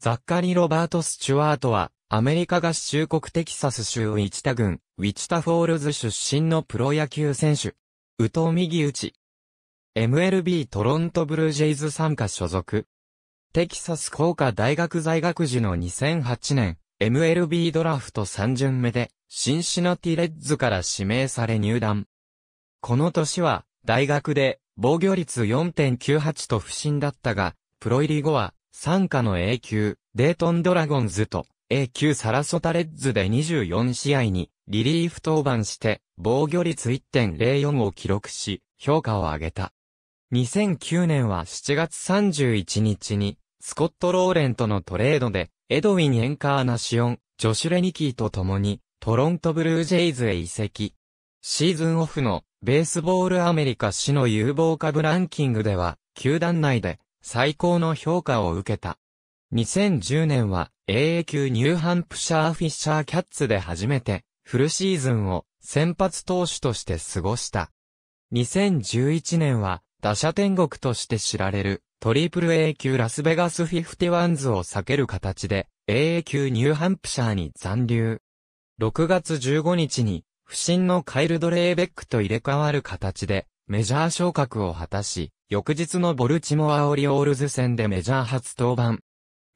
ザッカリ・ロバート・スチュワートは、アメリカ合衆国テキサス州ウィチタ郡、ウィチタフォールズ出身のプロ野球選手。宇藤右打ち。MLB トロントブルージェイズ参加所属。テキサス工科大学在学時の2008年、MLB ドラフト3巡目で、シンシナティレッズから指名され入団。この年は、大学で、防御率4.98と不振だったが、プロ入り後は、参加の A 級、デートンドラゴンズと A 級サラソタレッズで24試合にリリーフ登板して防御率1.04を記録し評価を上げた。2009年は7月31日にスコット・ローレンとのトレードでエドウィン・エンカーナシオン、ジョシュ・レニキーと共にトロントブルージェイズへ移籍。シーズンオフのベースボールアメリカ市の有望株ランキングでは球団内で最高の評価を受けた。2010年は AA 級ニューハンプシャーフィッシャーキャッツで初めてフルシーズンを先発投手として過ごした。2011年は打者天国として知られるトリプル A 級ラスベガスフィフティワンズを避ける形で AA 級ニューハンプシャーに残留。6月15日に不審のカイルドレーベックと入れ替わる形でメジャー昇格を果たし、翌日のボルチモア・オリオールズ戦でメジャー初登板。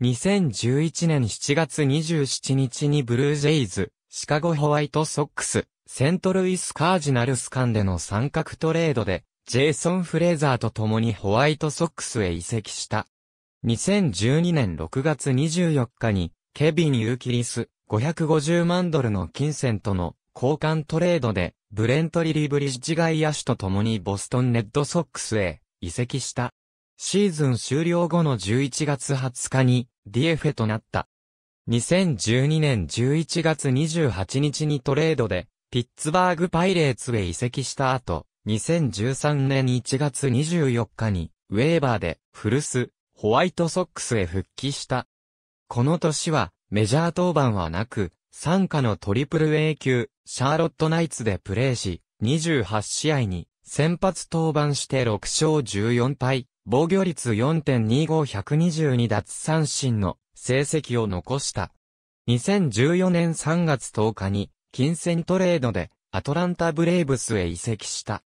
2011年7月27日にブルージェイズ、シカゴホワイトソックス、セントルイスカージナルス間での三角トレードで、ジェイソン・フレーザーと共にホワイトソックスへ移籍した。2012年6月24日に、ケビン・ユーキリス、550万ドルの金銭との交換トレードで、ブレント・リリー・ブリッジ外野手と共にボストン・レッドソックスへ移籍した。シーズン終了後の11月20日にディエフェとなった。2012年11月28日にトレードでピッツバーグパイレーツへ移籍した後、2013年1月24日にウェーバーで古巣ホワイトソックスへ復帰した。この年はメジャー登板はなく、参加のトリプル A 級シャーロットナイツでプレーし、28試合に先発登板して6勝14敗、防御率4.25122奪三振の成績を残した。2014年3月10日に、金銭トレードで、アトランタブレイブスへ移籍した。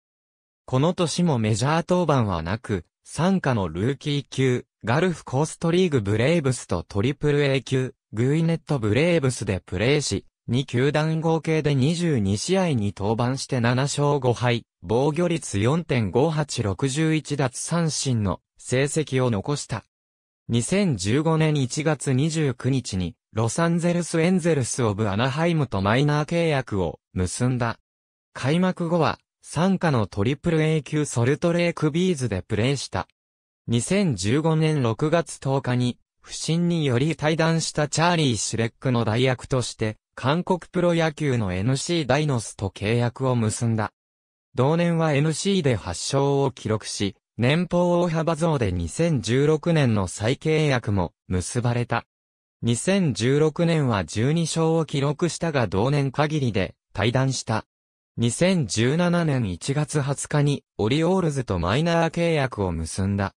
この年もメジャー登板はなく、参加のルーキー級、ガルフコーストリーグブレイブスとトリプル A 級、グイネットブレイブスでプレーし、2球団合計で22試合に登板して7勝5敗、防御率4.5861奪三振の成績を残した。2015年1月29日にロサンゼルスエンゼルスオブアナハイムとマイナー契約を結んだ。開幕後は参加のトリプル A 級ソルトレークビーズでプレーした。2015年6月10日に不審により退団したチャーリー・シュレックの代役として韓国プロ野球の NC ダイノスと契約を結んだ。同年は NC で8勝を記録し、年俸大幅増で2016年の再契約も結ばれた。2016年は12勝を記録したが同年限りで退団した。2017年1月20日にオリオールズとマイナー契約を結んだ。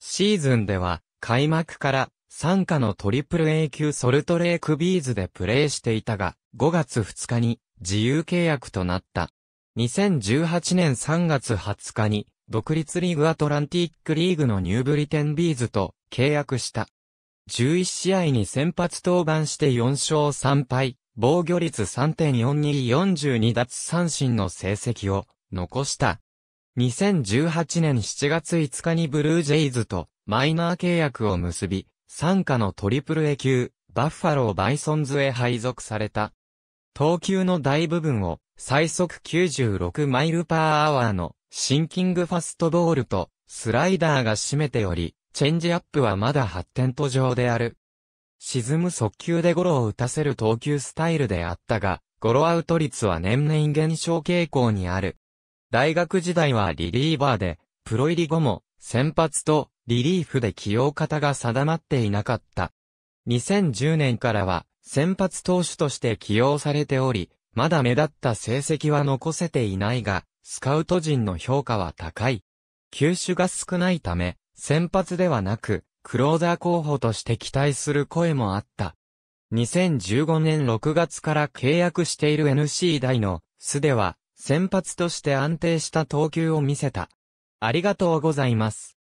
シーズンでは開幕から参加のトリプル A 級ソルトレークビーズでプレーしていたが、5月2日に自由契約となった。2018年3月20日に、独立リーグアトランティックリーグのニューブリテンビーズと契約した。11試合に先発登板して4勝3敗、防御率3.4242奪三振の成績を残した。2018年7月5日にブルージェイズとマイナー契約を結び、参加のトリプル A 級、バッファローバイソンズへ配属された。投球の大部分を最速96マイルパーアワーのシンキングファストボールとスライダーが占めており、チェンジアップはまだ発展途上である。沈む速球でゴロを打たせる投球スタイルであったが、ゴロアウト率は年々減少傾向にある。大学時代はリリーバーで、プロ入り後も、先発とリリーフで起用方が定まっていなかった。2010年からは、先発投手として起用されており、まだ目立った成績は残せていないが、スカウト陣の評価は高い。球種が少ないため、先発ではなく、クローザー候補として期待する声もあった。2015年6月から契約している NC 大の、スでは、先発として安定した投球を見せた。ありがとうございます。